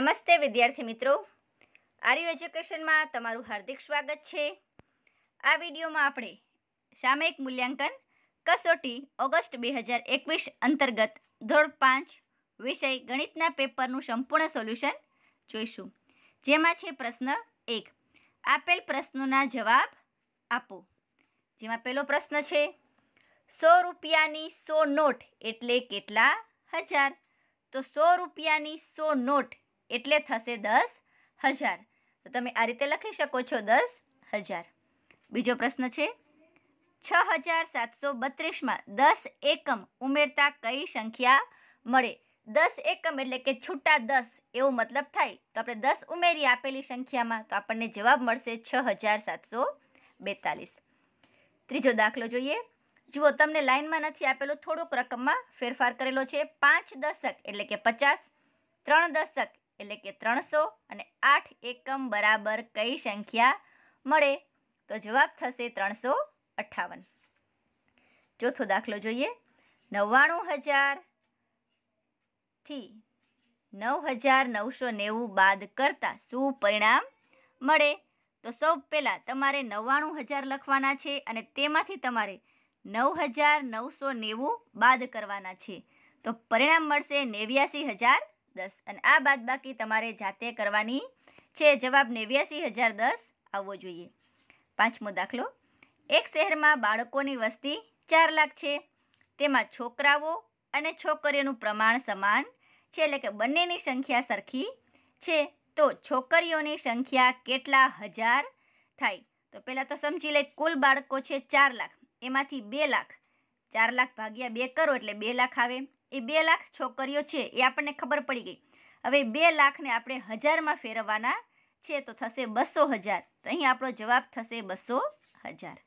નમસ્તે વિદ્યાર્થી મિત્રો આર્યુ એજ્યુકેશનમાં તમારું હાર્દિક સ્વાગત છે આ વિડીયોમાં આપણે સામયિક મૂલ્યાંકન કસોટી ઓગસ્ટ બે હજાર એકવીસ અંતર્ગત ધોરણ પાંચ વિષય ગણિતના પેપરનું સંપૂર્ણ સોલ્યુશન જોઈશું જેમાં છે પ્રશ્ન એક આપેલ પ્રશ્નોના જવાબ આપો જેમાં પહેલો પ્રશ્ન છે સો રૂપિયાની સો નોટ એટલે કેટલા હજાર તો સો રૂપિયાની સો નોટ એટલે થશે દસ હજાર તો તમે આ રીતે લખી શકો છો દસ હજાર બીજો પ્રશ્ન છે છ હજાર સાતસો બત્રીસમાં દસ એકમ ઉમેરતા કઈ સંખ્યા મળે દસ એકમ એટલે કે છૂટા દસ એવો મતલબ થાય તો આપણે દસ ઉમેરી આપેલી સંખ્યામાં તો આપણને જવાબ મળશે છ હજાર સાતસો બેતાલીસ ત્રીજો દાખલો જોઈએ જુઓ તમને લાઇનમાં નથી આપેલો થોડોક રકમમાં ફેરફાર કરેલો છે પાંચ દશક એટલે કે પચાસ ત્રણ દશક એટલે કે ત્રણસો અને આઠ એકમ બરાબર કઈ સંખ્યા મળે તો જવાબ થશે ત્રણસો અઠ્ઠાવન ચોથો દાખલો જોઈએ નવ્વાણું હજારથી નવ હજાર નવસો નેવું બાદ કરતાં શું પરિણામ મળે તો સૌ પહેલાં તમારે નવ્વાણું હજાર લખવાના છે અને તેમાંથી તમારે નવ હજાર નવસો નેવું બાદ કરવાના છે તો પરિણામ મળશે નેવ્યાસી હજાર દસ અને આ બાદ બાકી તમારે જાતે કરવાની છે જવાબ નેવ્યાસી હજાર દસ આવવો જોઈએ પાંચમો દાખલો એક શહેરમાં બાળકોની વસ્તી ચાર લાખ છે તેમાં છોકરાઓ અને છોકરીઓનું પ્રમાણ સમાન છે એટલે કે બંનેની સંખ્યા સરખી છે તો છોકરીઓની સંખ્યા કેટલા હજાર થાય તો પહેલાં તો સમજી લઈ કુલ બાળકો છે ચાર લાખ એમાંથી બે લાખ ચાર લાખ ભાગ્યા બે કરો એટલે બે લાખ આવે એ બે લાખ છોકરીઓ છે એ આપણને ખબર પડી ગઈ હવે બે લાખને આપણે હજારમાં ફેરવવાના છે તો થશે બસો હજાર તો અહીં આપણો જવાબ થશે બસો હજાર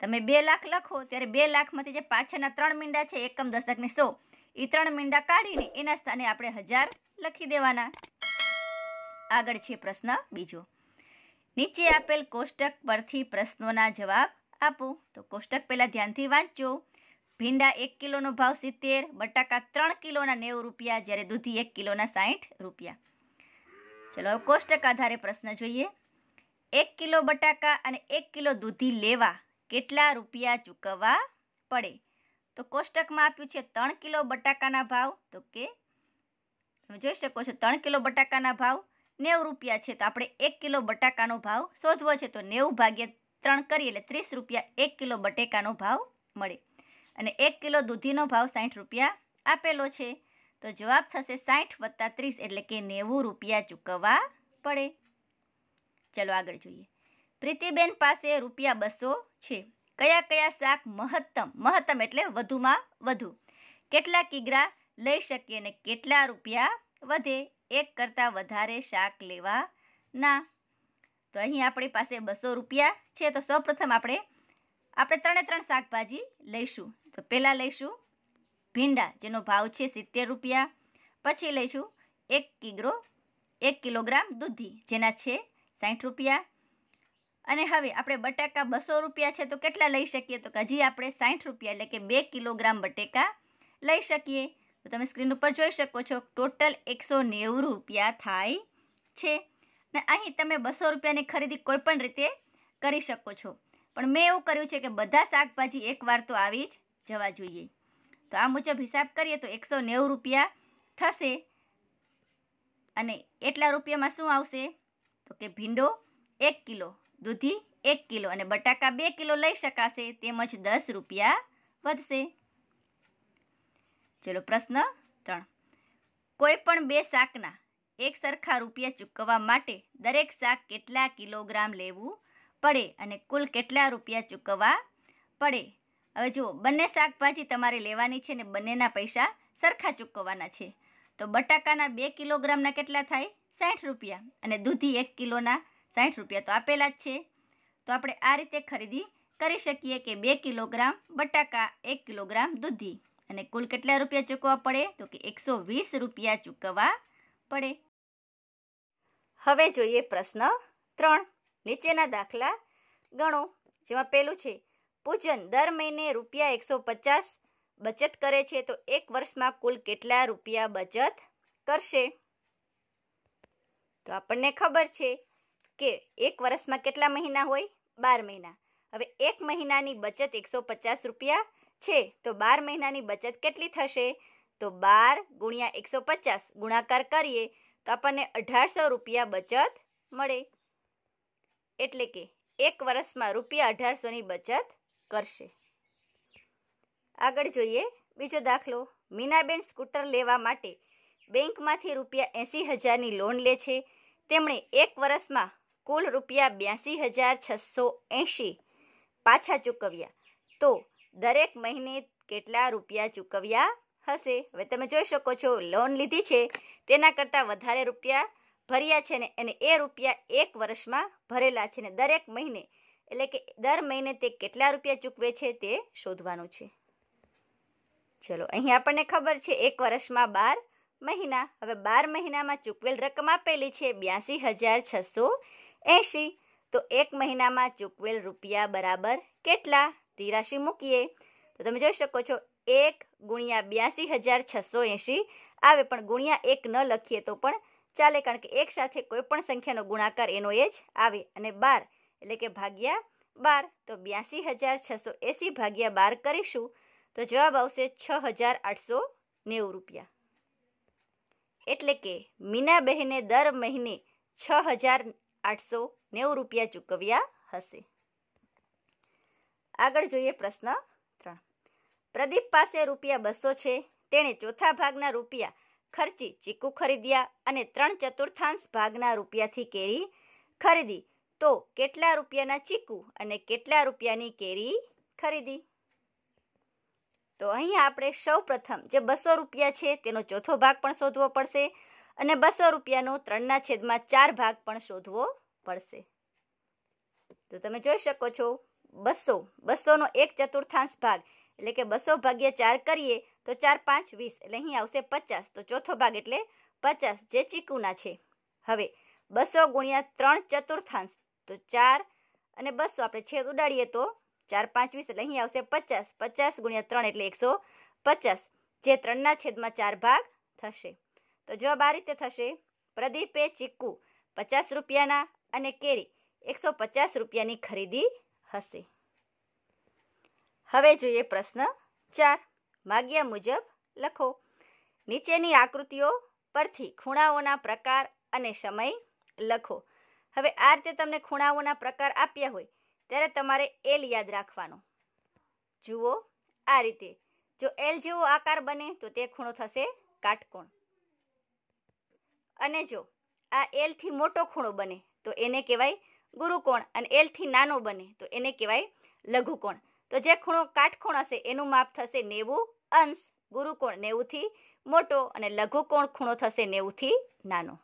તમે બે લાખ લખો ત્યારે બે લાખમાંથી જે પાછળના ત્રણ મીંડા છે એકમ દશકને સો એ ત્રણ મીંડા કાઢીને એના સ્થાને આપણે હજાર લખી દેવાના આગળ છે પ્રશ્ન બીજો નીચે આપેલ કોષ્ટક પરથી પ્રશ્નોના જવાબ આપો તો કોષ્ટક પહેલાં ધ્યાનથી વાંચજો ભીંડા એક કિલોનો ભાવ સિત્તેર બટાકા ત્રણ કિલોના નેવું રૂપિયા જ્યારે દૂધી એક કિલોના સાઠ રૂપિયા ચલો હવે કોષ્ટક આધારે પ્રશ્ન જોઈએ એક કિલો બટાકા અને એક કિલો દૂધી લેવા કેટલા રૂપિયા ચૂકવવા પડે તો કોષ્ટકમાં આપ્યું છે ત્રણ કિલો બટાકાના ભાવ તો કે તમે જોઈ શકો છો ત્રણ કિલો બટાકાના ભાવ નેવું રૂપિયા છે તો આપણે એક કિલો બટાકાનો ભાવ શોધવો છે તો નેવું ભાગ્યા ત્રણ કરીએ એટલે ત્રીસ રૂપિયા એક કિલો બટેકાનો ભાવ મળે અને એક કિલો દૂધીનો ભાવ સાઠ રૂપિયા આપેલો છે તો જવાબ થશે સાઠ વત્તા ત્રીસ એટલે કે નેવું રૂપિયા ચૂકવવા પડે ચલો આગળ જોઈએ પ્રીતિબેન પાસે રૂપિયા બસો છે કયા કયા શાક મહત્તમ મહત્તમ એટલે વધુમાં વધુ કેટલા કિગ્રા લઈ શકીએ અને કેટલા રૂપિયા વધે એક કરતાં વધારે શાક લેવા ના તો અહીં આપણી પાસે બસો રૂપિયા છે તો સૌપ્રથમ આપણે આપણે ત્રણે ત્રણ શાકભાજી લઈશું તો પહેલાં લઈશું ભીંડા જેનો ભાવ છે સિત્તેર રૂપિયા પછી લઈશું એક કિગ્રો એક કિલોગ્રામ દૂધી જેના છે સાઠ રૂપિયા અને હવે આપણે બટાકા બસો રૂપિયા છે તો કેટલા લઈ શકીએ તો હજી આપણે સાઠ રૂપિયા એટલે કે બે કિલોગ્રામ બટેકા લઈ શકીએ તો તમે સ્ક્રીન ઉપર જોઈ શકો છો ટોટલ એકસો નેવું રૂપિયા થાય છે ને અહીં તમે બસો રૂપિયાની ખરીદી કોઈપણ રીતે કરી શકો છો પણ મેં એવું કર્યું છે કે બધા શાકભાજી એકવાર તો આવી જ જવા જોઈએ તો આ મુજબ હિસાબ કરીએ તો એકસો નેવું રૂપિયા થશે અને એટલા રૂપિયામાં શું આવશે તો કે ભીંડો એક કિલો દૂધી એક કિલો અને બટાકા બે કિલો લઈ શકાશે તેમજ દસ રૂપિયા વધશે ચલો પ્રશ્ન ત્રણ કોઈ પણ બે શાકના એક સરખા રૂપિયા ચૂકવવા માટે દરેક શાક કેટલા કિલોગ્રામ લેવું પડે અને કુલ કેટલા રૂપિયા ચૂકવવા પડે હવે જુઓ બંને શાકભાજી તમારે લેવાની છે ને બંનેના પૈસા સરખા ચૂકવવાના છે તો બટાકાના બે કિલોગ્રામના કેટલા થાય સાઠ રૂપિયા અને દૂધી એક કિલોના સાઠ રૂપિયા તો આપેલા જ છે તો આપણે આ રીતે ખરીદી કરી શકીએ કે બે કિલોગ્રામ બટાકા એક કિલોગ્રામ દૂધી અને કુલ કેટલા રૂપિયા ચૂકવવા પડે તો કે એકસો વીસ રૂપિયા ચૂકવવા પડે હવે જોઈએ પ્રશ્ન ત્રણ નીચેના દાખલા ગણો જેમાં પહેલું છે પૂજન દર મહિને રૂપિયા એકસો પચાસ બચત કરે છે તો એક વર્ષમાં કુલ કેટલા રૂપિયા બચત કરશે તો આપણને ખબર છે કે એક વર્ષમાં કેટલા મહિના હોય બાર મહિના હવે એક મહિનાની બચત એકસો પચાસ રૂપિયા છે તો બાર મહિનાની બચત કેટલી થશે તો બાર ગુણ્યા એકસો પચાસ ગુણાકાર કરીએ તો આપણને અઢારસો રૂપિયા બચત મળે એટલે કે એક વર્ષમાં રૂપિયા અઢારસોની બચત કરશે આગળ જોઈએ બીજો દાખલો મીનાબેન સ્કૂટર લેવા માટે બેંકમાંથી રૂપિયા એંસી હજારની લોન લે છે તેમણે એક વર્ષમાં કુલ રૂપિયા બ્યાસી હજાર છસો એંશી પાછા ચૂકવ્યા તો દરેક મહિને કેટલા રૂપિયા ચૂકવ્યા હશે હવે તમે જોઈ શકો છો લોન લીધી છે તેના કરતાં વધારે રૂપિયા ભર્યા છે ને એને એ રૂપિયા એક વર્ષમાં ભરેલા છે ને દરેક મહિને એટલે કે દર મહિને તે કેટલા રૂપિયા ચૂકવે છે તે શોધવાનું છે ચલો અહીં આપણને ખબર છે એક વર્ષમાં બાર મહિના હવે બાર મહિનામાં ચૂકવેલ રકમ આપેલી છે બ્યાસી હજાર છસો એંશી તો એક મહિનામાં ચૂકવેલ રૂપિયા બરાબર કેટલા તે મૂકીએ તો તમે જોઈ શકો છો એક ગુણ્યા બ્યાસી હજાર છસો એંશી આવે પણ ગુણ્યા એક ન લખીએ તો પણ ચાલે કારણ કે એક સાથે કોઈ પણ સંખ્યાનો ગુણાકાર એનો એ જ આવે અને બાર એટલે કે ભાગ્યા બાર તો બ્યાસી હજાર છસો એંસી ભાગ્યા બાર કરીશું તો જવાબ આવશે છ હજાર આઠસો નેવું રૂપિયા એટલે કે મીનાબહેને દર મહિને છ હજાર આઠસો નેવું રૂપિયા ચૂકવ્યા હશે આગળ જોઈએ પ્રશ્ન ત્રણ પ્રદીપ પાસે રૂપિયા બસો છે તેણે ચોથા ભાગના રૂપિયા ખર્ચી ચીકુ ખરીદ્યા અને ત્રણ ચતુર્થાંશ ભાગના રૂપિયાથી કેરી ખરીદી તો કેટલા રૂપિયાના ચીકુ અને કેટલા રૂપિયાની કેરી ખરીદી તો અહીં આપણે સૌ પ્રથમ જે બસો રૂપિયા છે તેનો ચોથો ભાગ પણ શોધવો પડશે અને બસો રૂપિયાનો ત્રણના છેદમાં ચાર ભાગ પણ શોધવો પડશે તો તમે જોઈ શકો છો બસો બસોનો એક ચતુર્થાંશ ભાગ એટલે કે બસો ભાગ્યા ચાર કરીએ તો ચાર પાંચ વીસ એટલે અહીં આવશે પચાસ તો ચોથો ભાગ એટલે પચાસ જે ચીકુના છે હવે બસો ગુણ્યા ત્રણ ચતુર્થાંશ તો ચાર અને બસો આપણે છેદ ઉડાડીએ તો ચાર પાંચ વીસ એટલે અહીં આવશે પચાસ પચાસ ગુણ્યા ત્રણ એટલે એકસો પચાસ જે ત્રણના છેદમાં ચાર ભાગ થશે તો જવાબ આ રીતે થશે પ્રદીપે ચીકુ પચાસ રૂપિયાના અને કેરી એકસો પચાસ રૂપિયાની ખરીદી હશે હવે જોઈએ પ્રશ્ન ચાર માગ્યા મુજબ લખો નીચેની આકૃતિઓ પરથી ખૂણાઓના પ્રકાર અને સમય લખો હવે આ રીતે તમને ખૂણાઓના પ્રકાર આપ્યા હોય ત્યારે તમારે એલ યાદ રાખવાનો જુઓ આ રીતે જો એલ જેવો આકાર બને તો તે ખૂણો થશે કાટકોણ અને જો આ એલથી મોટો ખૂણો બને તો એને કહેવાય ગુરુકોણ અને એલથી નાનો બને તો એને કહેવાય લઘુકોણ તો જે ખૂણો કાટખૂણ હશે એનું માપ થશે નેવું અંશ ગુરુકોણ નેવુંથી મોટો અને લઘુકોણ ખૂણો થશે નેવુંથી નાનો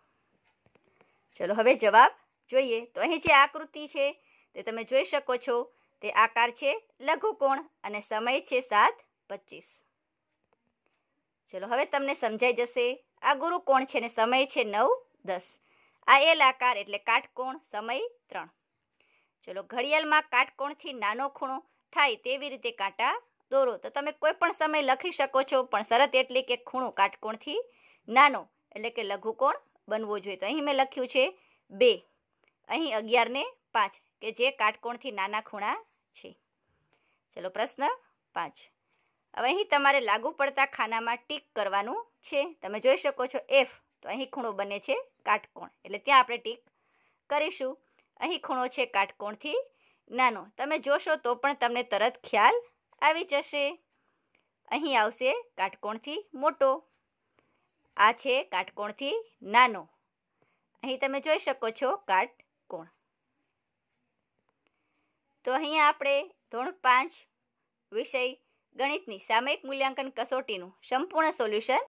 ચલો હવે જવાબ જોઈએ તો અહીં જે આકૃતિ છે તે તમે જોઈ શકો છો તે આકાર છે લઘુકોણ અને સમય છે સાત પચીસ ચલો હવે તમને સમજાઈ જશે આ ગુરુકોણ છે ને સમય છે નવ દસ આ એલ આકાર એટલે કાટકોણ સમય ત્રણ ચલો ઘડિયાળમાં કાટકોણથી નાનો ખૂણો થાય તેવી રીતે કાંટા દોરો તો તમે કોઈ પણ સમય લખી શકો છો પણ શરત એટલી કે ખૂણો કાટકોણથી નાનો એટલે કે લઘુકોણ બનવો જોઈએ તો અહીં મેં લખ્યું છે બે અહીં અગિયારને પાંચ કે જે કાટકોણથી નાના ખૂણા છે ચલો પ્રશ્ન પાંચ હવે અહીં તમારે લાગુ પડતા ખાનામાં ટીક કરવાનું છે તમે જોઈ શકો છો એફ તો અહીં ખૂણો બને છે કાટકોણ એટલે ત્યાં આપણે ટીક કરીશું અહીં ખૂણો છે કાટકોણથી નાનો તમે જોશો તો પણ તમને તરત ખ્યાલ આવી જશે અહીં આવશે કાટકોણથી મોટો આ છે કાટકોણથી નાનો અહીં તમે જોઈ શકો છો કાટકોણ તો અહીંયા આપણે ધોરણ પાંચ વિષય ગણિતની સામયિક મૂલ્યાંકન કસોટીનું સંપૂર્ણ સોલ્યુશન